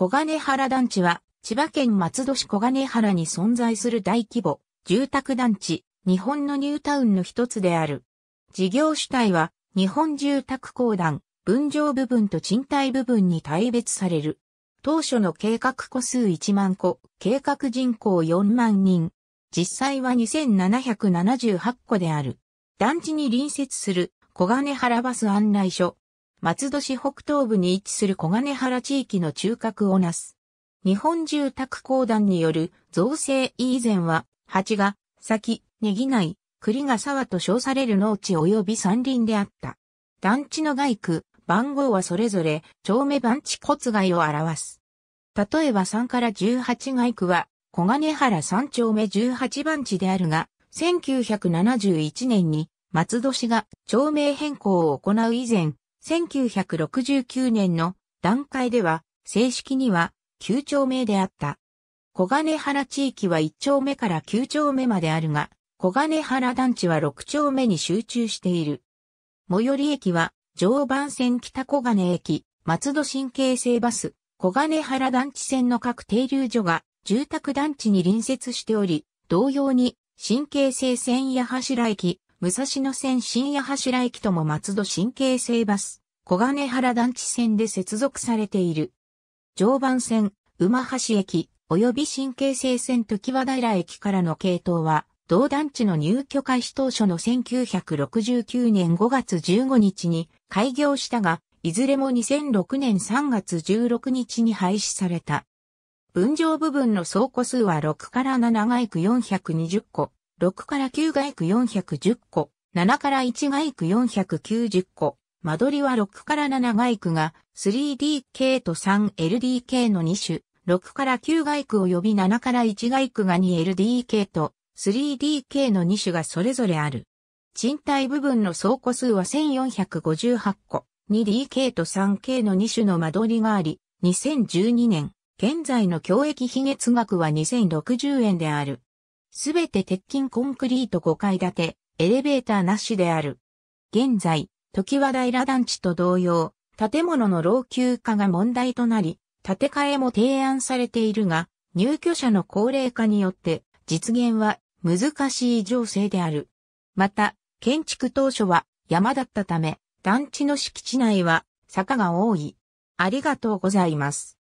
小金原団地は、千葉県松戸市小金原に存在する大規模、住宅団地、日本のニュータウンの一つである。事業主体は、日本住宅公団、分譲部分と賃貸部分に対別される。当初の計画個数1万個、計画人口4万人。実際は2778個である。団地に隣接する小金原バス案内所、松戸市北東部に位置する小金原地域の中核をなす。日本住宅公団による造成以前は、蜂が、先、ネギ内、栗が沢と称される農地及び山林であった。団地の外区、番号はそれぞれ、丁目番地骨外を表す。例えば3から18外区は、小金原3丁目18番地であるが、1971年に松戸市が町名変更を行う以前、1969年の段階では、正式には9丁目であった。小金原地域は1丁目から9丁目まであるが、小金原団地は6丁目に集中している。最寄り駅は、常磐線北小金駅、松戸新京成バス、小金原団地線の各停留所が住宅団地に隣接しており、同様に新京成線や柱駅、武蔵野線新や柱駅とも松戸新京成バス、小金原団地線で接続されている。常磐線、馬橋駅、及び新京成線時和平駅からの系統は、同団地の入居開始当初の1969年5月15日に開業したが、いずれも2006年3月16日に廃止された。分譲部分の倉庫数は6から7街区420個、6から9街区410個、7から1街区490個、間取りは6から7外区が 3DK と 3LDK の2種、6から9外区及び7から1外区が 2LDK と 3DK の2種がそれぞれある。賃貸部分の倉庫数は1458個、2DK と 3K の2種の間取りがあり、2012年、現在の教益費月額は2060円である。すべて鉄筋コンクリート5階建て、エレベーターなしである。現在、時和平団地と同様、建物の老朽化が問題となり、建て替えも提案されているが、入居者の高齢化によって実現は難しい情勢である。また、建築当初は山だったため、団地の敷地内は坂が多い。ありがとうございます。